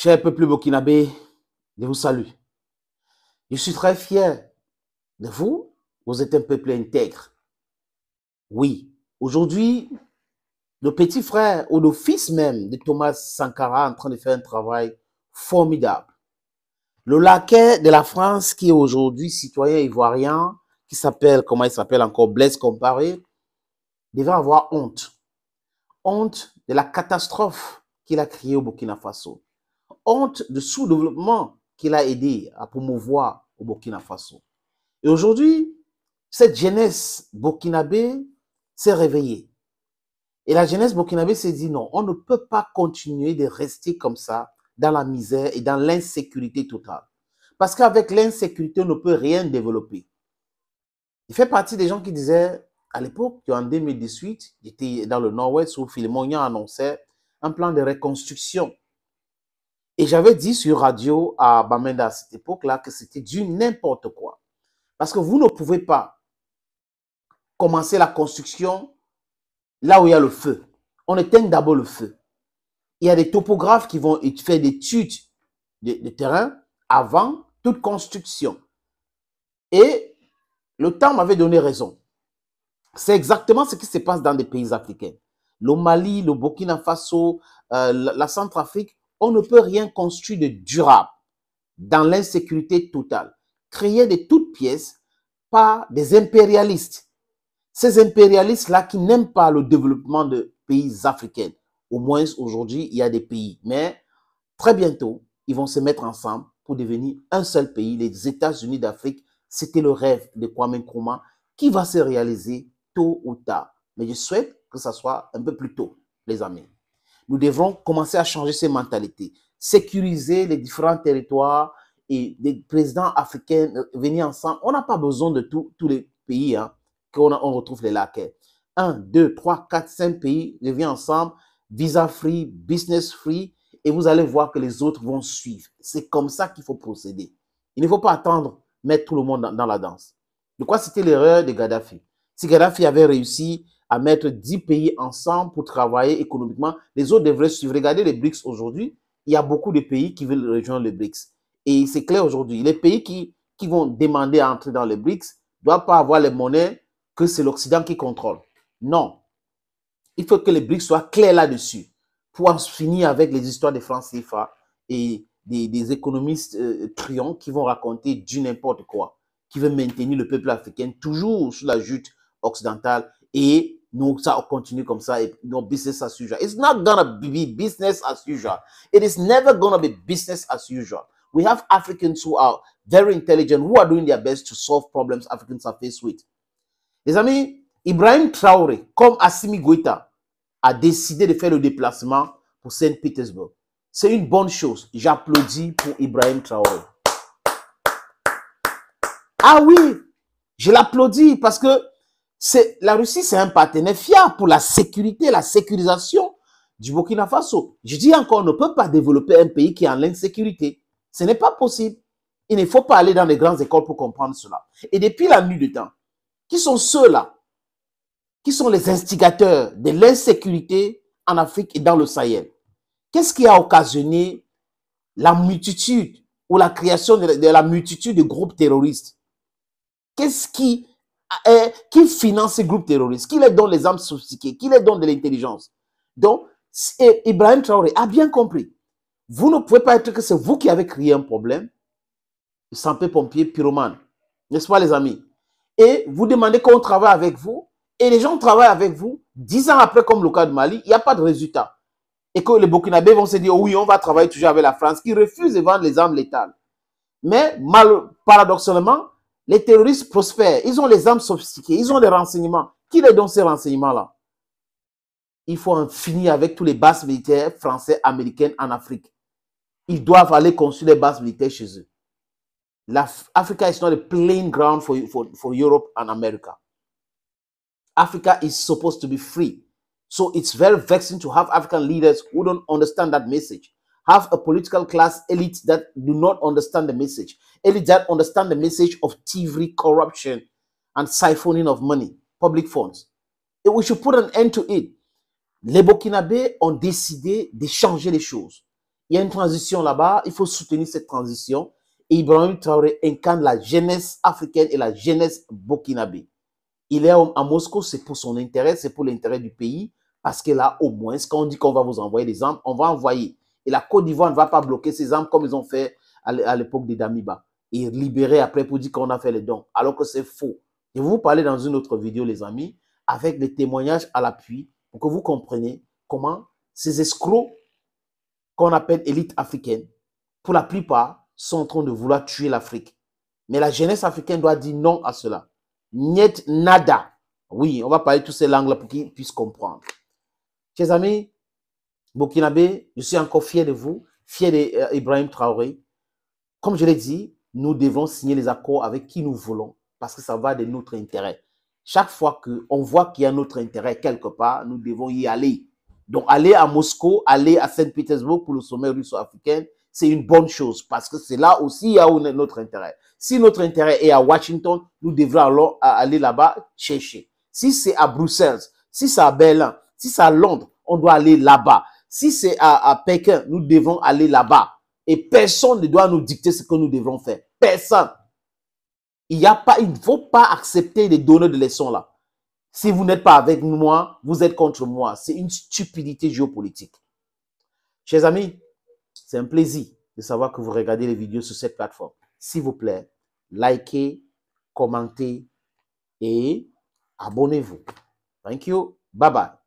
Chers peuple burkinabé, je vous salue. Je suis très fier de vous. Vous êtes un peuple intègre. Oui, aujourd'hui, nos petit frère ou le fils même de Thomas Sankara en train de faire un travail formidable. Le laquais de la France qui est aujourd'hui citoyen ivoirien, qui s'appelle, comment il s'appelle encore, Blaise Comparé, devrait avoir honte. Honte de la catastrophe qu'il a créée au Burkina Faso honte de sous-développement qu'il a aidé à promouvoir au Burkina Faso. Et aujourd'hui, cette jeunesse burkinabé s'est réveillée. Et la jeunesse burkinabé s'est dit non, on ne peut pas continuer de rester comme ça dans la misère et dans l'insécurité totale. Parce qu'avec l'insécurité, on ne peut rien développer. Il fait partie des gens qui disaient à l'époque, en 2018, j'étais dans le nord-ouest où Philemon annonçait un plan de reconstruction et j'avais dit sur radio à Bamenda à cette époque-là que c'était du n'importe quoi. Parce que vous ne pouvez pas commencer la construction là où il y a le feu. On éteint d'abord le feu. Il y a des topographes qui vont faire des études de, terrain avant toute construction. Et le temps m'avait donné raison. C'est exactement ce qui se passe dans des pays africains. Le Mali, le Burkina Faso, euh, la Centrafrique, on ne peut rien construire de durable dans l'insécurité totale, créée de toutes pièces par des impérialistes. Ces impérialistes-là qui n'aiment pas le développement de pays africains. Au moins aujourd'hui, il y a des pays. Mais très bientôt, ils vont se mettre ensemble pour devenir un seul pays, les États-Unis d'Afrique. C'était le rêve de Kwame Nkrumah qui va se réaliser tôt ou tard. Mais je souhaite que ça soit un peu plus tôt, les amis nous devrons commencer à changer ces mentalités, sécuriser les différents territoires et des présidents africains euh, venir ensemble. On n'a pas besoin de tous les pays hein, qu'on on retrouve les laquais. Un, deux, trois, quatre, cinq pays reviennent ensemble, visa free, business free, et vous allez voir que les autres vont suivre. C'est comme ça qu'il faut procéder. Il ne faut pas attendre mettre tout le monde dans, dans la danse. De quoi c'était l'erreur de Gaddafi Si Gaddafi avait réussi à mettre 10 pays ensemble pour travailler économiquement. Les autres devraient suivre. Regardez les BRICS aujourd'hui. Il y a beaucoup de pays qui veulent rejoindre les BRICS. Et c'est clair aujourd'hui, les pays qui, qui vont demander à entrer dans les BRICS ne doivent pas avoir les monnaies que c'est l'Occident qui contrôle. Non. Il faut que les BRICS soient clairs là-dessus pour en finir avec les histoires des francs CFA et des, économistes euh, qui vont raconter du n'importe quoi, qui veulent maintenir le peuple africain toujours sous la jute occidentale et nous, ça continue comme ça, et no business as usual. It's not gonna be business as usual. It is never gonna be business as usual. We have Africans who are very intelligent, who are doing their best to solve problems Africans are faced with. Les amis, Ibrahim Traoré, comme Assimi Goïta, a décidé de faire le déplacement pour Saint-Pétersbourg. C'est une bonne chose. J'applaudis pour Ibrahim Traoré. Ah oui, je l'applaudis parce que la Russie, c'est un partenaire fiable pour la sécurité, la sécurisation du Burkina Faso. Je dis encore, on ne peut pas développer un pays qui est en insécurité. Ce n'est pas possible. Il ne faut pas aller dans les grandes écoles pour comprendre cela. Et depuis la nuit du temps, qui sont ceux-là Qui sont les instigateurs de l'insécurité en Afrique et dans le Sahel Qu'est-ce qui a occasionné la multitude ou la création de la multitude de groupes terroristes Qu'est-ce qui euh, qui finance ces groupes terroristes, qui les donne les armes sophistiquées, qui les donne de l'intelligence. Donc, Ibrahim Traoré a bien compris. Vous ne pouvez pas être que c'est vous qui avez créé un problème, sans pompier, pyromane. N'est-ce pas, les amis? Et vous demandez qu'on travaille avec vous, et les gens travaillent avec vous. Dix ans après, comme le cas de Mali, il n'y a pas de résultat. Et que les Burkinabés vont se dire, oui, on va travailler toujours avec la France, qui refuse de vendre les armes létales. Mais mal, paradoxalement, les terroristes prospèrent, ils ont les armes sophistiquées, ils ont des renseignements. Qui les donne ces renseignements-là Il faut en finir avec tous les bases militaires français, américaines en Afrique. Ils doivent aller construire des bases militaires chez eux. L'Afrique is not a playing ground for, for, for Europe and America. Africa is supposed to be free. So it's very vexing to have African leaders who don't understand that message, have a political class elite that do not understand the message, message Les Burkinabés ont décidé de changer les choses. Il y a une transition là-bas, il faut soutenir cette transition. Et Ibrahim Traoré incarne la jeunesse africaine et la jeunesse burkinabé. Il est à Moscou, c'est pour son intérêt, c'est pour l'intérêt du pays, parce que là, au moins, quand on dit qu'on va vous envoyer des armes, on va envoyer. Et la Côte d'Ivoire ne va pas bloquer ces armes comme ils ont fait à l'époque des Damiba et libérer après pour dire qu'on a fait les dons, alors que c'est faux. Je vais vous parler dans une autre vidéo, les amis, avec des témoignages à l'appui pour que vous compreniez comment ces escrocs qu'on appelle élite africaine, pour la plupart, sont en train de vouloir tuer l'Afrique. Mais la jeunesse africaine doit dire non à cela. Niet nada. Oui, on va parler toutes ces langues-là pour qu'ils puissent comprendre. Chers amis, Bokinabe, je suis encore fier de vous, fier d'Ibrahim euh, Traoré. Comme je l'ai dit, nous devons signer les accords avec qui nous voulons parce que ça va de notre intérêt. Chaque fois qu'on voit qu'il y a notre intérêt quelque part, nous devons y aller. Donc, aller à Moscou, aller à Saint-Pétersbourg pour le sommet russo-africain, c'est une bonne chose parce que c'est là aussi il y a notre intérêt. Si notre intérêt est à Washington, nous devons aller là-bas chercher. Si c'est à Bruxelles, si c'est à Berlin, si c'est à Londres, on doit aller là-bas. Si c'est à Pékin, nous devons aller là-bas. Et personne ne doit nous dicter ce que nous devons faire. Personne. Il ne faut pas accepter de donner de leçons là. Si vous n'êtes pas avec moi, vous êtes contre moi. C'est une stupidité géopolitique. Chers amis, c'est un plaisir de savoir que vous regardez les vidéos sur cette plateforme. S'il vous plaît, likez, commentez et abonnez-vous. Thank you. Bye bye.